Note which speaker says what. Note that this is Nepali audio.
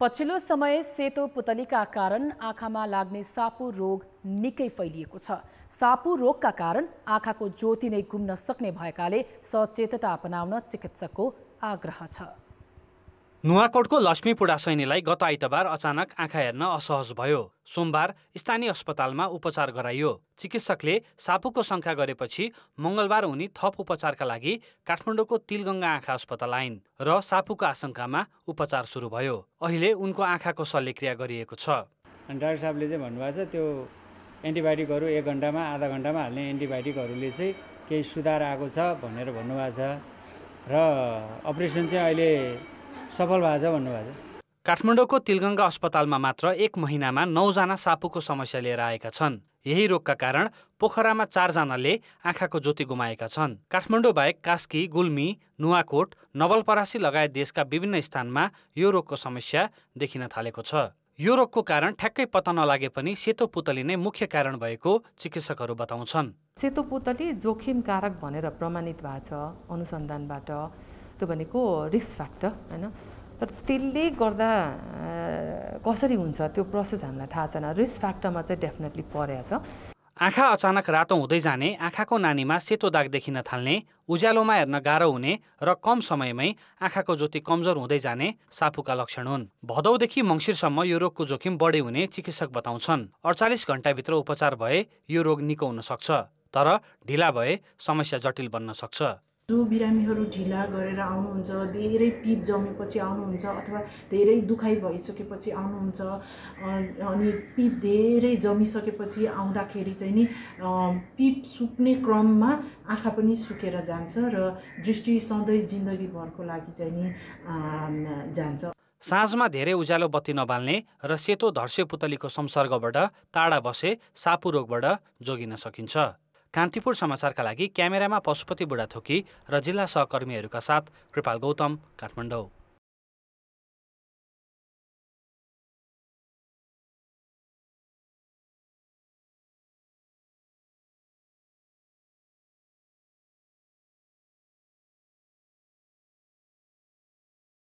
Speaker 1: पछिल्लो समय सेतो पुतलीका कारण आँखामा लाग्ने सापु रोग निकै फैलिएको छ सापु रोगका कारण आँखाको ज्योति नै गुम्न सक्ने भएकाले सचेतता अपनाउन चिकित्सकको आग्रह छ
Speaker 2: नुवाकोटको लक्ष्मी सैनीलाई गत आइतबार अचानक आँखा हेर्न असहज भयो सोमबार स्थानीय अस्पतालमा उपचार गराइयो चिकित्सकले सापुको शङ्का गरेपछि मङ्गलबार उनी थप उपचारका लागि काठमाडौँको तिलगङ्गा आँखा अस्पताल आइन् र सापुको आशंकामा उपचार सुरु भयो अहिले उनको आँखाको शल्यक्रिया गरिएको छ
Speaker 3: डाक्टर साहबले चाहिँ भन्नुभएको छ त्यो एन्टिबायोटिकहरू एक घन्टामा आधा घन्टामा हाल्ने एन्टिबायोटिकहरूले चाहिँ केही सुधार आएको छ भनेर भन्नुभएको छ र अपरेसन चाहिँ अहिले सफल भएको छ भन्नुभएको
Speaker 2: छ काठमाडौँको तिलगङ्गा अस्पतालमा मात्र एक महिनामा नौजना सापुको समस्या लिएर आएका छन् यही रोगका कारण पोखरामा चारजनाले आँखाको ज्योति गुमाएका छन् काठमाडौँ बाहेक कास्की गुल्मी नुवाकोट नवलपरासी लगायत देशका विभिन्न स्थानमा यो रोगको समस्या देखिन थालेको छ यो रोगको कारण ठ्याक्कै पत्ता नलागे पनि सेतो पुतली नै मुख्य कारण भएको चिकित्सकहरू बताउँछन्
Speaker 1: सेतो पुतली जोखिम कारक भनेर प्रमाणित भएको छ अनुसन्धानबाट त्यो भनेको रिस्क फ्याक्टर होइन तर त्यसले गर्दा कसरी हुन्छ त्यो प्रोसेस हामीलाई थाहा छैन रिस्क फ्याक्टरमा चाहिँ डेफिनेटली परेको छ
Speaker 2: आँखा अचानक रातो हुँदै जाने आँखाको नानीमा सेतो दाग देखिन थाल्ने उज्यालोमा हेर्न गाह्रो हुने र कम समयमै आँखाको ज्योति कमजोर हुँदै जाने साफुका लक्षण हुन् भदौदेखि मङ्सिरसम्म यो रोगको जोखिम बढी हुने चिकित्सक बताउँछन् अडचालिस घन्टाभित्र उपचार भए यो रोग निको हुन सक्छ तर ढिला भए समस्या जटिल बन्न सक्छ
Speaker 4: जो बिरामीहरू ढिला गरेर आउनुहुन्छ धेरै पिप जमेपछि आउनुहुन्छ अथवा धेरै दुखाइ भइसकेपछि आउनुहुन्छ अनि पिप धेरै जमिसकेपछि आउँदाखेरि चाहिँ नि पिप सुक्ने क्रममा आँखा पनि सुकेर जान्छ र दृष्टि सधैँ जिन्दगीभरको लागि चाहिँ नि जान्छ
Speaker 2: साँझमा धेरै उज्यालो बत्ती नबाल्ने र सेतो धर्से पुतलीको संसर्गबाट टाढा बसे सापु रोगबाट जोगिन सकिन्छ कान्तिपुर समाचारका लागि क्यामेरामा पशुपति बुढाथोकी र जिल्ला सहकर्मीहरूका साथ कृपाल गौतम काठमाडौँ